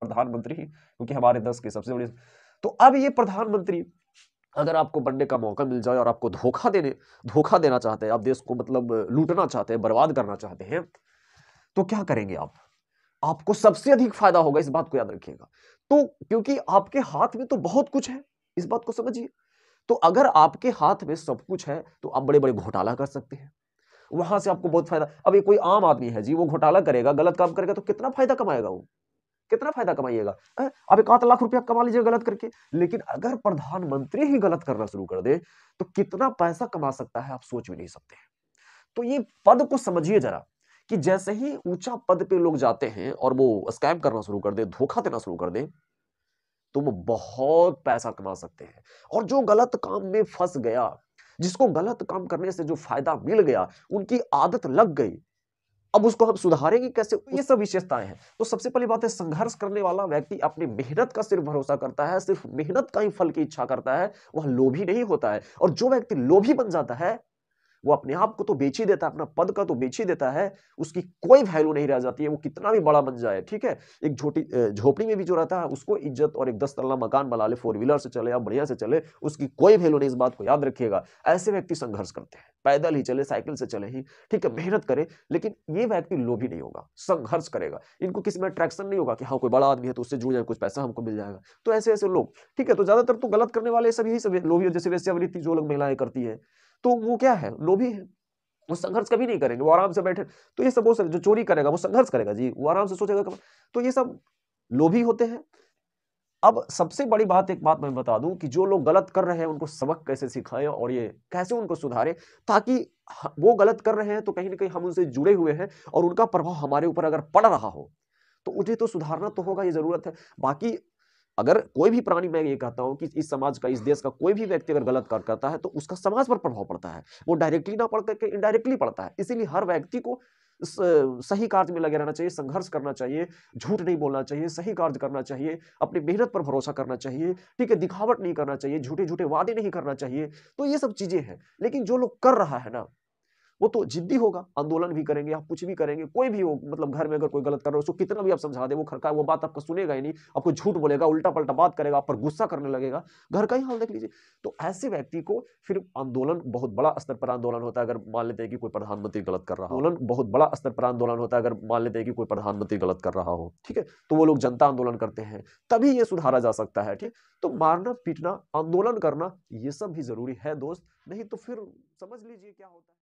प्रधानमंत्री क्योंकि हमारे दस के सबसे बड़े तो अब ये प्रधानमंत्री अगर आपको बनने का मौका मिल जाए और आपको धोखा देने धोखा देना चाहते हैं आप देश को मतलब लूटना चाहते हैं बर्बाद करना चाहते हैं तो क्या करेंगे आप आपको सबसे अधिक फायदा होगा इस बात को याद रखिएगा तो क्योंकि आपके हाथ में तो बहुत कुछ है इस बात को समझिए तो अगर आपके हाथ में सब कुछ है तो आप बड़े बड़े घोटाला कर सकते हैं वहां से आपको बहुत फायदा अब ये कोई आम आदमी है जी वो घोटाला करेगा गलत काम करेगा तो कितना फायदा कमाएगा वो कितना फायदा कमाइएगा आप एक आध लाख रुपया कमा लीजिए गलत करके लेकिन अगर प्रधानमंत्री ही गलत करना शुरू कर दे तो कितना पैसा कमा सकता है आप सोच भी नहीं सकते तो ये पद को समझिए जरा कि जैसे ही ऊंचा पद पे लोग जाते हैं और वो स्कैम करना शुरू कर दे धोखा देना शुरू कर दे तो वो बहुत पैसा कमा सकते हैं और जो गलत काम में फंस गया जिसको गलत काम करने से जो फायदा मिल गया उनकी आदत लग गई अब उसको हम सुधारेंगे कैसे तो ये सब विशेषताएं हैं तो सबसे पहली बात है संघर्ष करने वाला व्यक्ति अपनी मेहनत का सिर्फ भरोसा करता है सिर्फ मेहनत का ही फल की इच्छा करता है वह लोभी नहीं होता है और जो व्यक्ति लोभी बन जाता है वो अपने आप को तो बेच ही देता है अपना पद का तो बेच ही देता है उसकी कोई वैल्यू नहीं रह जाती है वो कितना भी बड़ा बन जाए ठीक है एक झोटी झोपड़ी में भी जो रहता है उसको इज्जत और एक दस तल्ला मकान बना ले फोर व्हीलर से चले या बढ़िया से चले उसकी कोई वैल्यू नहीं इस बात को याद रखिएगा ऐसे व्यक्ति संघर्ष करते हैं पैदल ही चले साइकिल से चले ही ठीक है हम्म। मेहनत करे लेकिन ये व्यक्ति लोभी नहीं होगा संघर्ष करेगा इनको किसी में अट्रैक्शन नहीं होगा कि हाँ कोई बड़ा आदमी है तो उससे जुड़ जाए कुछ पैसा हमको मिल जाएगा तो ऐसे ऐसे लोग ठीक है तो ज्यादातर तो गलत करने वाले सब यही सब लोभी जैसे वैश्यावृत्ति जो लोग महिलाएं करती है तो वो क्या है लोभी है वो संघर्ष कभी नहीं करेंगे वो आराम से बैठे तो ये सब वो जो चोरी करेगा वो संघर्ष करेगा जी वो आराम से सोचेगा तो ये सब लोभी होते हैं अब सबसे बड़ी बात एक बात मैं बता दूं कि जो लोग गलत कर रहे हैं उनको सबक कैसे सिखाएं और ये कैसे उनको सुधारें ताकि वो गलत कर रहे हैं तो कहीं ना कहीं हम उनसे जुड़े हुए हैं और उनका प्रभाव हमारे ऊपर अगर पड़ रहा हो तो उन्हें तो सुधारना तो होगा ये ज़रूरत है बाकी अगर कोई भी प्राणी मैं ये कहता हूँ कि इस समाज का इस देश का कोई भी व्यक्ति अगर गलत कर करता है तो उसका समाज पर प्रभाव पड़ता है वो डायरेक्टली ना पड़ करके इनडायरेक्टली पड़ता है इसीलिए हर व्यक्ति को सही कार्य में लगे रहना चाहिए संघर्ष करना चाहिए झूठ नहीं बोलना चाहिए सही कार्य करना चाहिए अपनी मेहनत पर भरोसा करना चाहिए ठीक है दिखावट नहीं करना चाहिए झूठे झूठे वादे नहीं करना चाहिए तो ये सब चीजें हैं लेकिन जो लोग कर रहा है ना वो तो जिद्दी होगा आंदोलन भी करेंगे आप कुछ भी करेंगे कोई भी हो मतलब घर में अगर कोई गलत कर रहा हो उसको कितना भी आप समझा दे वो खड़का वो बात आपका सुनेगा ही नहीं आपको झूठ बोलेगा उल्टा पल्टा बात करेगा आप पर गुस्सा करने लगेगा घर का ही हाल देख लीजिए तो ऐसे व्यक्ति को फिर आंदोलन बहुत बड़ा स्तर पर आंदोलन होता है अगर मान लेते हैं कि कोई प्रधानमंत्री गलत कर रहा हो हाँ। आंदोलन बहुत बड़ा स्तर पर आंदोलन होता है अगर मान लेते हैं कि कोई प्रधानमंत्री गलत कर रहा हो ठीक है तो वो लोग जनता आंदोलन करते हैं तभी ये सुधारा जा सकता है ठीक तो मारना पीटना आंदोलन करना ये सब भी जरूरी है दोस्त नहीं तो फिर समझ लीजिए क्या होता है